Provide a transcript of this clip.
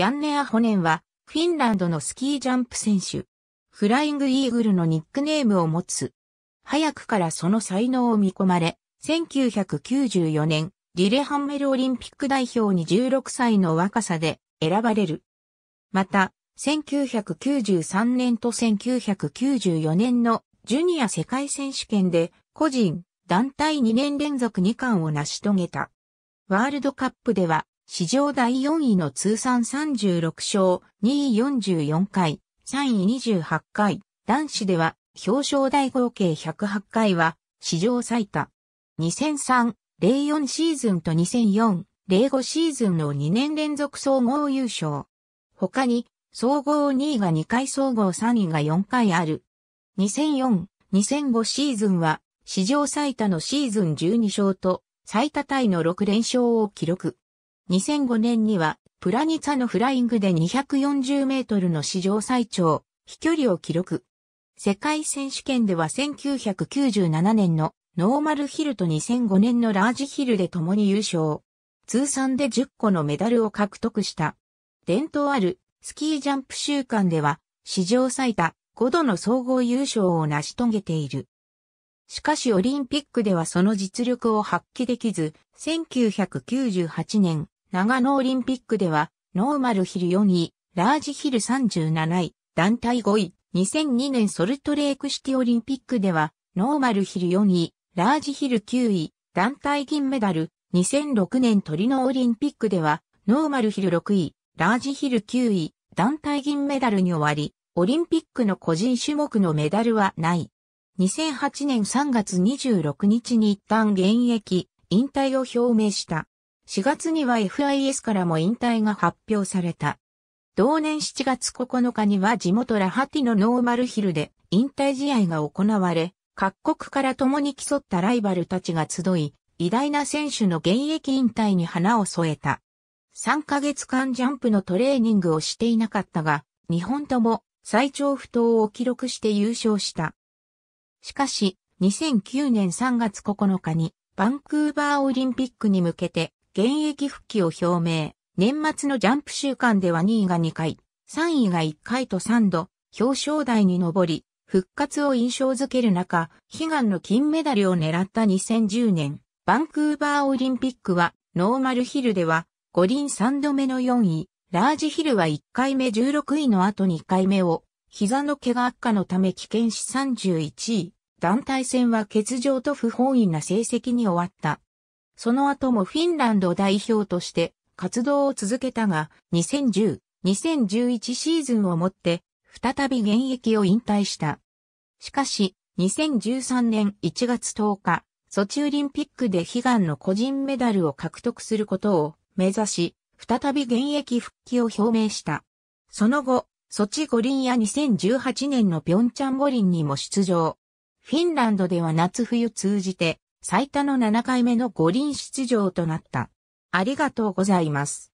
ヤンネ・アホネンは、フィンランドのスキージャンプ選手。フライングイーグルのニックネームを持つ。早くからその才能を見込まれ、1994年、リレハンメルオリンピック代表に16歳の若さで選ばれる。また、1993年と1994年のジュニア世界選手権で個人、団体2年連続2冠を成し遂げた。ワールドカップでは史上第4位の通算36勝、2位44回、3位28回、男子では表彰台合計108回は史上最多。2003、04シーズンと2004、05シーズンの2年連続総合優勝。他に、総合2位が2回総合3位が4回ある。2004、2005シーズンは史上最多のシーズン12勝と最多タイの6連勝を記録。2005年にはプラニツァのフライングで240メートルの史上最長飛距離を記録。世界選手権では1997年のノーマルヒルと2005年のラージヒルで共に優勝。通算で10個のメダルを獲得した。伝統あるスキージャンプ週間では史上最多5度の総合優勝を成し遂げている。しかしオリンピックではその実力を発揮できず、1998年長野オリンピックでは、ノーマルヒル4位、ラージヒル37位、団体5位、2002年ソルトレークシティオリンピックでは、ノーマルヒル4位、ラージヒル9位、団体銀メダル、2006年トリノオリンピックでは、ノーマルヒル6位、ラージヒル9位、団体銀メダルに終わり、オリンピックの個人種目のメダルはない。2008年3月26日に一旦現役、引退を表明した。4月には FIS からも引退が発表された。同年7月9日には地元ラハティのノーマルヒルで引退試合が行われ、各国から共に競ったライバルたちが集い、偉大な選手の現役引退に花を添えた。3ヶ月間ジャンプのトレーニングをしていなかったが、日本とも最長不倒を記録して優勝した。しかし、2009年3月9日にバンクーバーオリンピックに向けて現役復帰を表明。年末のジャンプ週間では2位が2回、3位が1回と3度、表彰台に上り、復活を印象づける中、悲願の金メダルを狙った2010年、バンクーバーオリンピックは、ノーマルヒルでは、五輪3度目の4位、ラージヒルは1回目16位の後2回目を、膝の怪我悪化のため危険し31位、団体戦は欠場と不本意な成績に終わった。その後もフィンランド代表として活動を続けたが、2010、2011シーズンをもって、再び現役を引退した。しかし、2013年1月10日、ソチオリンピックで悲願の個人メダルを獲得することを目指し、再び現役復帰を表明した。その後、ソチ五輪や2018年のピョンチャン五輪にも出場。フィンランドでは夏冬通じて最多の7回目の五輪出場となった。ありがとうございます。